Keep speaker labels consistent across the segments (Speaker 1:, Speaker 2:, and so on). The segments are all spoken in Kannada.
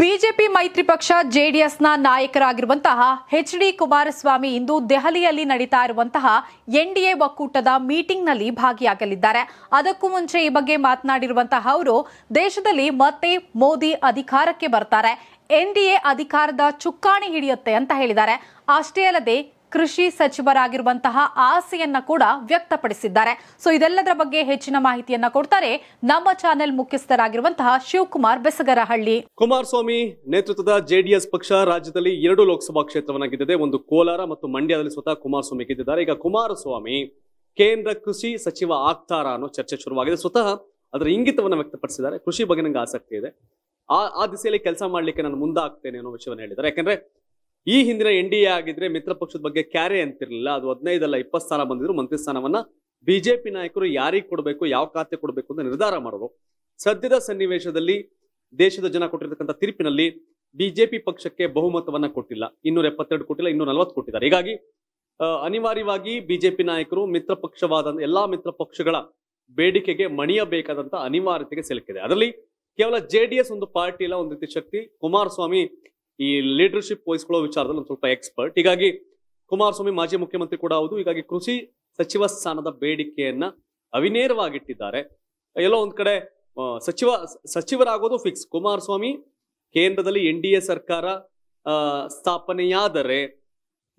Speaker 1: ಬಿಜೆಪಿ ಮೈತ್ರಿ ಪಕ್ಷ ಜೆಡಿಎಸ್ನ ನಾಯಕರಾಗಿರುವಂತಹ ಎಚ್ ಡಿ ಕುಮಾರಸ್ವಾಮಿ ಇಂದು ದೆಹಲಿಯಲ್ಲಿ ನಡೀತಾ ಇರುವಂತಹ ಎನ್ಡಿಎ ಒಕ್ಕೂಟದ ಮೀಟಿಂಗ್ನಲ್ಲಿ ಭಾಗಿಯಾಗಲಿದ್ದಾರೆ ಅದಕ್ಕೂ ಮುಂಚೆ ಈ ಬಗ್ಗೆ ಮಾತನಾಡಿರುವಂತಹ ಅವರು ದೇಶದಲ್ಲಿ ಮತ್ತೆ ಮೋದಿ ಅಧಿಕಾರಕ್ಕೆ ಬರ್ತಾರೆ ಎನ್ಡಿಎ ಅಧಿಕಾರದ ಚುಕ್ಕಾಣಿ ಹಿಡಿಯುತ್ತೆ ಅಂತ ಹೇಳಿದ್ದಾರೆ ಅಷ್ಟೇ ಅಲ್ಲದೆ ಕೃಷಿ ಸಚಿವರಾಗಿರುವಂತಹ ಆಸೆಯನ್ನ ಕೂಡ ವ್ಯಕ್ತಪಡಿಸಿದ್ದಾರೆ ಸೊ ಇದೆಲ್ಲದರ ಬಗ್ಗೆ ಹೆಚ್ಚಿನ ಮಾಹಿತಿಯನ್ನ ಕೊಡ್ತಾರೆ ನಮ್ಮ ಚಾನೆಲ್ ಮುಖ್ಯಸ್ಥರಾಗಿರುವಂತಹ ಶಿವಕುಮಾರ್ ಬೆಸಗರಹಳ್ಳಿ
Speaker 2: ಕುಮಾರಸ್ವಾಮಿ ನೇತೃತ್ವದ ಜೆಡಿಎಸ್ ಪಕ್ಷ ರಾಜ್ಯದಲ್ಲಿ ಎರಡು ಲೋಕಸಭಾ ಕ್ಷೇತ್ರವನ್ನ ಗೆದ್ದಿದೆ ಒಂದು ಕೋಲಾರ ಮತ್ತು ಮಂಡ್ಯದಲ್ಲಿ ಸ್ವತಃ ಕುಮಾರಸ್ವಾಮಿ ಗೆದ್ದಿದ್ದಾರೆ ಈಗ ಕುಮಾರಸ್ವಾಮಿ ಕೇಂದ್ರ ಕೃಷಿ ಸಚಿವ ಆಗ್ತಾರ ಅನ್ನೋ ಚರ್ಚೆ ಶುರುವಾಗಿದೆ ಸ್ವತಃ ಅದರ ಇಂಗಿತವನ್ನು ವ್ಯಕ್ತಪಡಿಸಿದ್ದಾರೆ ಕೃಷಿ ಬಗ್ಗೆ ನಂಗೆ ಆಸಕ್ತಿ ಇದೆ ಆ ಆ ದಿಸೆಯಲ್ಲಿ ಕೆಲಸ ಮಾಡ್ಲಿಕ್ಕೆ ನಾನು ಮುಂದಾಗ್ತೇನೆ ಅನ್ನೋ ವಿಷಯವನ್ನು ಹೇಳಿದ್ದಾರೆ ಯಾಕಂದ್ರೆ ಈ ಹಿಂದಿನ ಎನ್ ಡಿ ಎ ಆಗಿದ್ರೆ ಮಿತ್ರ ಪಕ್ಷದ ಬಗ್ಗೆ ಕ್ಯಾರೆ ಅಂತಿರಲಿಲ್ಲ ಅದು ಹದಿನೈದಲ್ಲ ಇಪ್ಪತ್ತು ಸ್ಥಾನ ಬಂದಿದ್ರು ಮಂತ್ರಿ ಸ್ಥಾನವನ್ನ ಬಿಜೆಪಿ ನಾಯಕರು ಯಾರಿಗೆ ಕೊಡಬೇಕು ಯಾವ ಖಾತೆ ಕೊಡಬೇಕು ಅಂತ ನಿರ್ಧಾರ ಮಾಡೋರು ಸದ್ಯದ ಸನ್ನಿವೇಶದಲ್ಲಿ ದೇಶದ ಜನ ಕೊಟ್ಟಿರತಕ್ಕಂಥ ತೀರ್ಪಿನಲ್ಲಿ ಬಿಜೆಪಿ ಪಕ್ಷಕ್ಕೆ ಬಹುಮತವನ್ನ ಕೊಟ್ಟಿಲ್ಲ ಇನ್ನೂರ ಎಪ್ಪತ್ತೆರಡು ಕೊಟ್ಟಿಲ್ಲ ಇನ್ನೂರ ನಲ್ವತ್ತು ಕೊಟ್ಟಿದ್ದಾರೆ ಹೀಗಾಗಿ ಅನಿವಾರ್ಯವಾಗಿ ಬಿಜೆಪಿ ನಾಯಕರು ಮಿತ್ರ ಪಕ್ಷವಾದ ಎಲ್ಲಾ ಮಿತ್ರ ಪಕ್ಷಗಳ ಬೇಡಿಕೆಗೆ ಮಣಿಯಬೇಕಾದಂತಹ ಅನಿವಾರ್ಯತೆಗೆ ಸಿಲುಕಿದೆ ಅದರಲ್ಲಿ ಕೇವಲ ಜೆ ಒಂದು ಪಾರ್ಟಿ ಒಂದು ಒಂದು ರೀತಿ ಶಕ್ತಿ ಕುಮಾರಸ್ವಾಮಿ ಈ ಲೀಡರ್ಶಿಪ್ ವಹಿಸ್ಕೊಳ್ಳೋ ವಿಚಾರದಲ್ಲಿ ಒಂದು ಸ್ವಲ್ಪ ಎಕ್ಸ್ಪರ್ಟ್ ಹೀಗಾಗಿ ಕುಮಾರಸ್ವಾಮಿ ಮಾಜಿ ಮುಖ್ಯಮಂತ್ರಿ ಕೂಡ ಹೌದು ಹೀಗಾಗಿ ಕೃಷಿ ಸಚಿವ ಸ್ಥಾನದ ಬೇಡಿಕೆಯನ್ನ ಅವಿನೇರವಾಗಿಟ್ಟಿದ್ದಾರೆ ಎಲ್ಲೋ ಒಂದ್ ಕಡೆ ಸಚಿವ ಸಚಿವರಾಗೋದು ಫಿಕ್ಸ್ ಕುಮಾರಸ್ವಾಮಿ ಕೇಂದ್ರದಲ್ಲಿ ಎನ್ ಡಿ ಎ ಸರ್ಕಾರ ಸ್ಥಾಪನೆಯಾದರೆ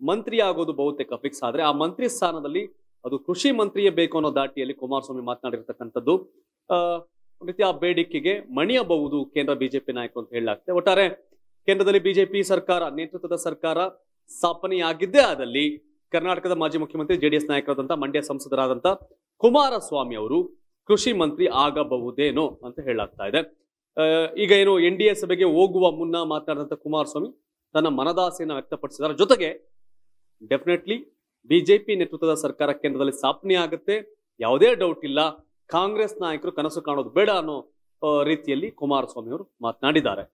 Speaker 2: ಮಂತ್ರಿ ಆಗೋದು ಬಹುತೇಕ ಫಿಕ್ಸ್ ಆದ್ರೆ ಆ ಮಂತ್ರಿ ಸ್ಥಾನದಲ್ಲಿ ಅದು ಕೃಷಿ ಮಂತ್ರಿಯೇ ಬೇಕು ಅನ್ನೋ ದಾಟಿಯಲ್ಲಿ ಕುಮಾರಸ್ವಾಮಿ ಮಾತನಾಡಿರ್ತಕ್ಕಂಥದ್ದು ಆ ರೀತಿ ಆ ಬೇಡಿಕೆಗೆ ಮಣಿಯಬಹುದು ಕೇಂದ್ರ ಬಿಜೆಪಿ ನಾಯಕರು ಅಂತ ಹೇಳಲಾಗ್ತದೆ ಒಟ್ಟಾರೆ ಕೇಂದ್ರದಲ್ಲಿ ಬಿಜೆಪಿ ಸರ್ಕಾರ ನೇತೃತ್ವದ ಸರ್ಕಾರ ಸ್ಥಾಪನೆಯಾಗಿದ್ದೇ ಆದಲ್ಲಿ ಕರ್ನಾಟಕದ ಮಾಜಿ ಮುಖ್ಯಮಂತ್ರಿ ಜೆಡಿಎಸ್ ನಾಯಕರಾದಂತಹ ಮಂಡ್ಯ ಸಂಸದರಾದಂಥ ಕುಮಾರಸ್ವಾಮಿ ಅವರು ಕೃಷಿ ಮಂತ್ರಿ ಆಗಬಹುದೇನೋ ಅಂತ ಹೇಳಾಗ್ತಾ ಇದೆ ಈಗ ಏನು ಎನ್ ಡಿ ಎ ಸಭೆಗೆ ಹೋಗುವ ಮುನ್ನ ಮಾತನಾಡಿದಂಥ ಕುಮಾರಸ್ವಾಮಿ ತನ್ನ ಮನದಾಸೆಯನ್ನು ವ್ಯಕ್ತಪಡಿಸಿದ್ದಾರೆ ಜೊತೆಗೆ ಡೆಫಿನೆಟ್ಲಿ ಬಿಜೆಪಿ ನೇತೃತ್ವದ ಸರ್ಕಾರ ಕೇಂದ್ರದಲ್ಲಿ ಸ್ಥಾಪನೆ ಆಗುತ್ತೆ ಯಾವುದೇ ಡೌಟ್ ಇಲ್ಲ ಕಾಂಗ್ರೆಸ್ ನಾಯಕರು ಕನಸು ಕಾಣೋದು ಬೇಡ ಅನ್ನೋ ರೀತಿಯಲ್ಲಿ ಕುಮಾರಸ್ವಾಮಿ ಅವರು ಮಾತನಾಡಿದ್ದಾರೆ